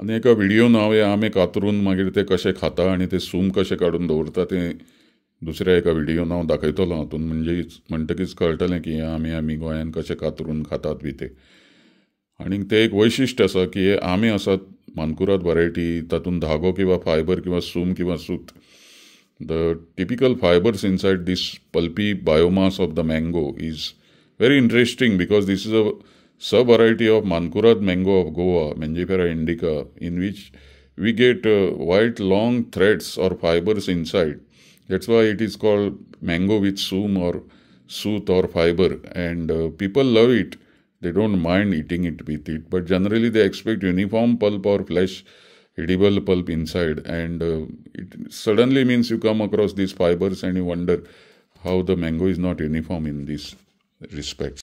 आणि एका व्हिडिओ नाव आहे आम्ही कातरून मागीर ते कसे खाता आणि ते सूम कसे काढून दवरता ते दुसऱ्या एका व्हिडिओ नाव दाखयतलो हातून म्हणजे म्हणटकीच कळटलें की आम्ही आम्ही आमी कसे कातरून खातात बी ते आणि ते एक वैशिश्ट असं की हे आंबे आसात मानकुराद व्हरायटी तातून धागो किंवा फायबर किंवा सूम किंवा सूत the typical fibres inside this pulpy biomass of the mango is very interesting because this is a sub-variety of Mankurad mango of Goa, Mangifera indica, in which we get uh, white long threads or fibers inside. That's why it is called mango with soom or sooth or fiber. And uh, people love it. They don't mind eating it with it. But generally they expect uniform pulp or flesh edible pulp inside. And uh, it suddenly means you come across these fibers and you wonder how the mango is not uniform in these respects.